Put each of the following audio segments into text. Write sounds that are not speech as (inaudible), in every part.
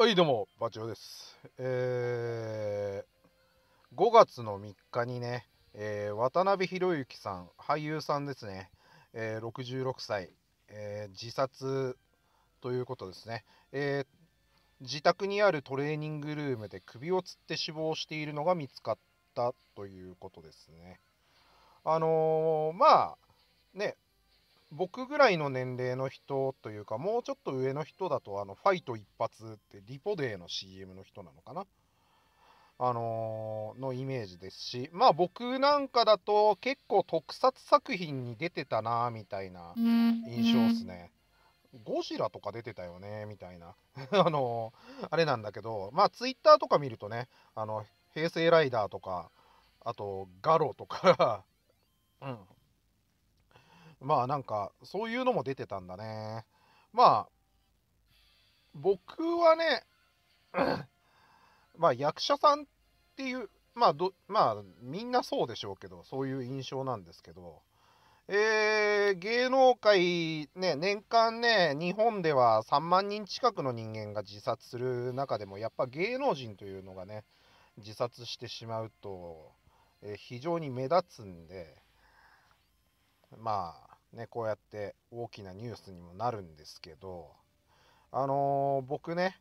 はいどうもバチョです、えー、5月の3日にね、えー、渡辺裕之さん俳優さんですね、えー、66歳、えー、自殺ということですね、え自宅にあるトレーニングルームで首をつって死亡しているのが見つかったということですねあのまあね僕ぐらいの年齢の人というか、もうちょっと上の人だと、あの、ファイト一発ってリポデーの CM の人なのかなあのー、のイメージですし、まあ僕なんかだと結構特撮作品に出てたな、みたいな印象ですね。ゴジラとか出てたよね、みたいな。(laughs) あのー、あれなんだけど、まあツイッターとか見るとね、あの、平成ライダーとか、あと、ガロとか (laughs) うん、まあなんか、そういうのも出てたんだね。まあ、僕はね、(clears throat) まあ役者さんっていう、まあど、まあみんなそうでしょうけど、そういう印象なんですけど、えー、芸能界、ね、年間ね、日本では3万人近くの人間が自殺する中でも、やっぱ芸能人というのがね、自殺してしまうと、えー、非常に目立つんで、まあ、ね、こうやって大きなニュースにもなるんですけど、あのー、僕ね、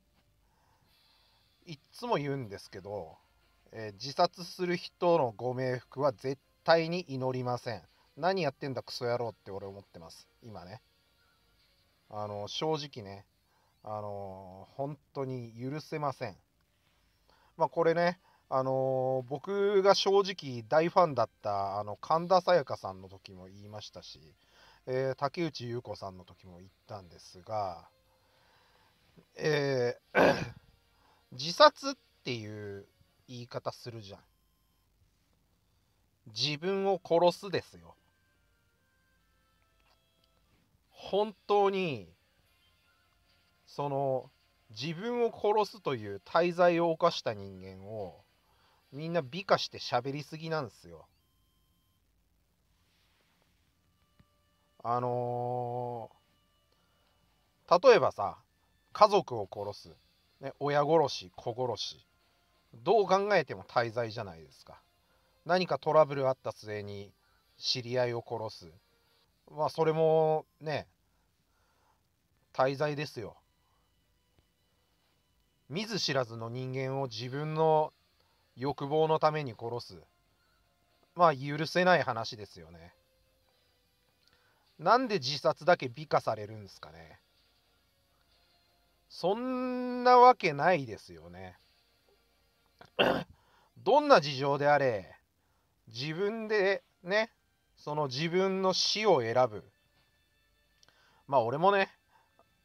いっつも言うんですけど、えー、自殺する人のご冥福は絶対に祈りません。何やってんだクソ野郎って俺思ってます、今ね。あのー、正直ね、あの本当に許せません。まあ、これね、あの僕が正直大ファンだったあの神田沙也加さんの時も言いましたし、えー、竹内優子さんの時も行ったんですが、えー、(coughs) 自殺っていう言い方するじゃん。自分を殺すですよ。本当に、その、自分を殺すという大罪を犯した人間を、みんな美化して喋りすぎなんですよ。あのー、例えばさ家族を殺す、ね、親殺し子殺しどう考えても滞在じゃないですか何かトラブルあった末に知り合いを殺すまあそれもね滞在ですよ見ず知らずの人間を自分の欲望のために殺すまあ許せない話ですよねなんで自殺だけ美化されるんですかねそんなわけないですよね (coughs) どんな事情であれ自分でねその自分の死を選ぶまあ俺もね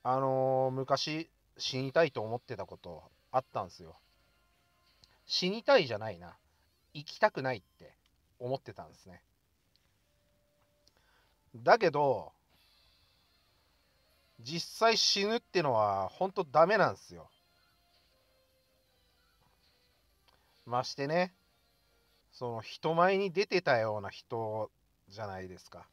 あのー、昔死にたいと思ってたことあったんですよ死にたいじゃないな生きたくないって思ってたんですねだけど、実際死ぬってのは本当ダメなんですよ。ましてね、その人前に出てたような人じゃないですか。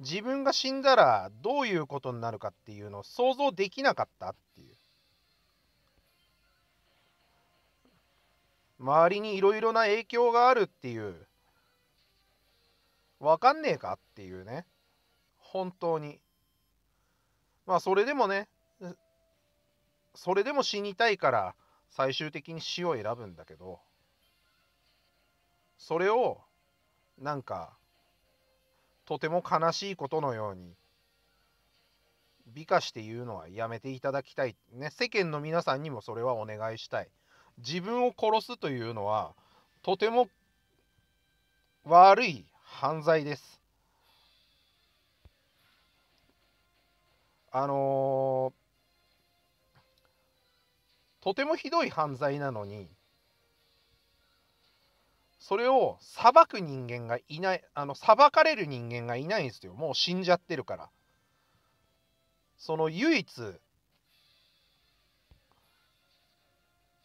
自分が死んだらどういうことになるかっていうのを想像できなかったっていう。周りにいろいろな影響があるっていう。わかんねえかっていうね。本当に。まあそれでもね、それでも死にたいから最終的に死を選ぶんだけど、それをなんかとても悲しいことのように美化して言うのはやめていただきたい。ね、世間の皆さんにもそれはお願いしたい。自分を殺すというのはとても悪い犯罪です。あのー、とてもひどい犯罪なのに、それを裁く人間がいない、あの裁かれる人間がいないんですよ。もう死んじゃってるから。その唯一、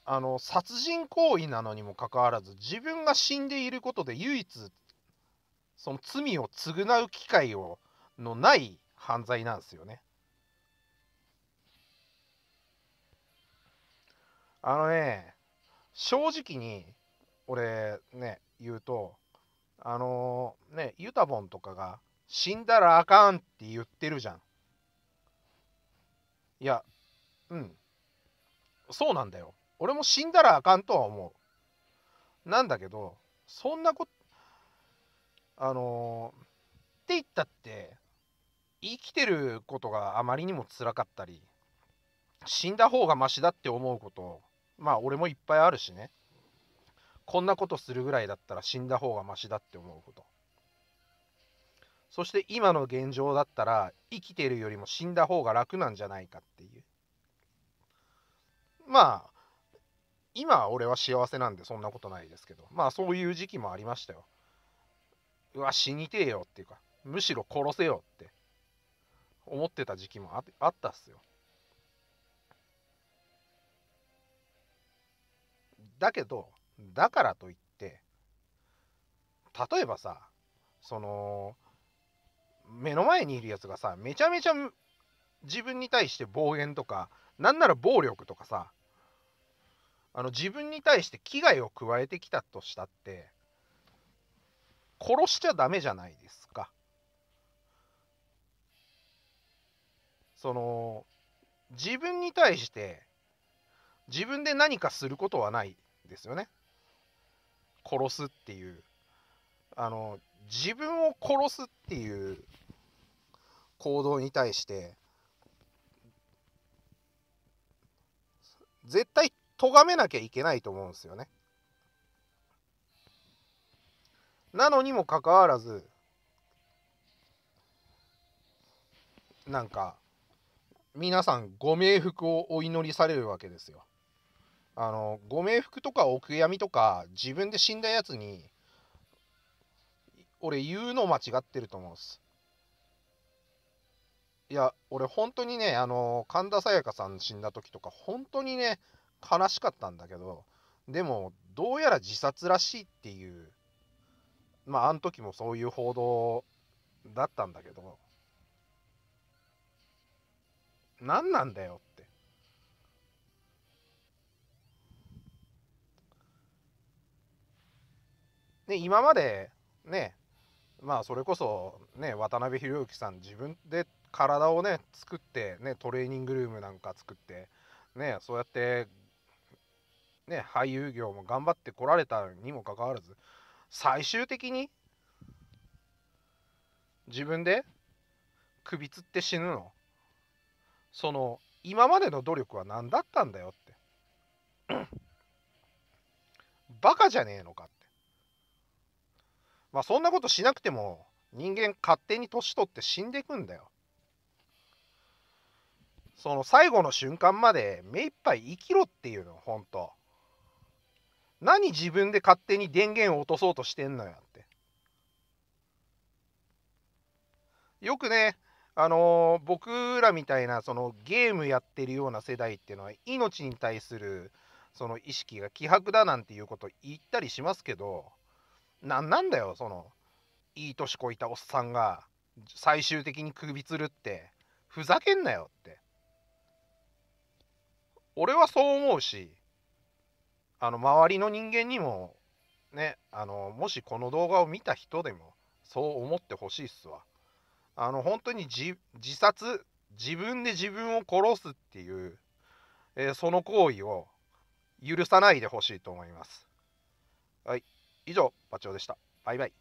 あの殺人行為なのにもかかわらず自分が死んでいることで唯一その罪を償う機会をのない犯罪なんですよね。あのね、正直に俺ね、言うと、あのー、ね、ユタボンとかが死んだらあかんって言ってるじゃん。いや、うん。そうなんだよ。俺も死んだらあかんとは思う。なんだけど、そんなこと、あのー、って言ったって、生きてることがあまりにも辛かったり、死んだ方がマシだって思うことまあ俺もいっぱいあるしねこんなことするぐらいだったら死んだ方がマシだって思うことそして今の現状だったら生きてるよりも死んだ方が楽なんじゃないかっていうまあ今俺は幸せなんでそんなことないですけどまあそういう時期もありましたようわ死にてえよっていうかむしろ殺せよって思ってた時期もあったっすよだけどだからといって例えばさその目の前にいるやつがさめちゃめちゃ自分に対して暴言とかなんなら暴力とかさあの自分に対して危害を加えてきたとしたって殺しちゃダメじゃないですか。その自分に対して自分で何かすることはないですよね。殺すっていう。あの、自分を殺すっていう行動に対して、絶対咎めなきゃいけないと思うんですよね。なのにもかかわらず、なんか、皆さんご冥福をお祈りされるわけですよ。あのご冥福とかお悔やみとか自分で死んだやつに俺言うの間違ってると思うっすいや俺本当にねあの神田沙也加さん死んだ時とか本当にね悲しかったんだけどでもどうやら自殺らしいっていうまああの時もそういう報道だったんだけど何なんだよで今までねまあそれこそね渡辺裕之さん自分で体をね作ってねトレーニングルームなんか作ってねそうやってね俳優業も頑張ってこられたにもかかわらず最終的に自分で首つって死ぬのその今までの努力は何だったんだよってバカじゃねえのかまあそんなことしなくても人間勝手に年取って死んでいくんだよ。その最後の瞬間まで目いっぱい生きろっていうの、ほんと。何自分で勝手に電源を落とそうとしてんのよって。よくね、あのー、僕らみたいなそのゲームやってるような世代っていうのは命に対するその意識が希薄だなんていうこと言ったりしますけど何なんだよそのいい年こいたおっさんが最終的に首つるってふざけんなよって俺はそう思うしあの周りの人間にもねあのもしこの動画を見た人でもそう思ってほしいっすわあの本当に自殺自分で自分を殺すっていう、えー、その行為を許さないでほしいと思いますはい以上、バチョウでした。バイバイ。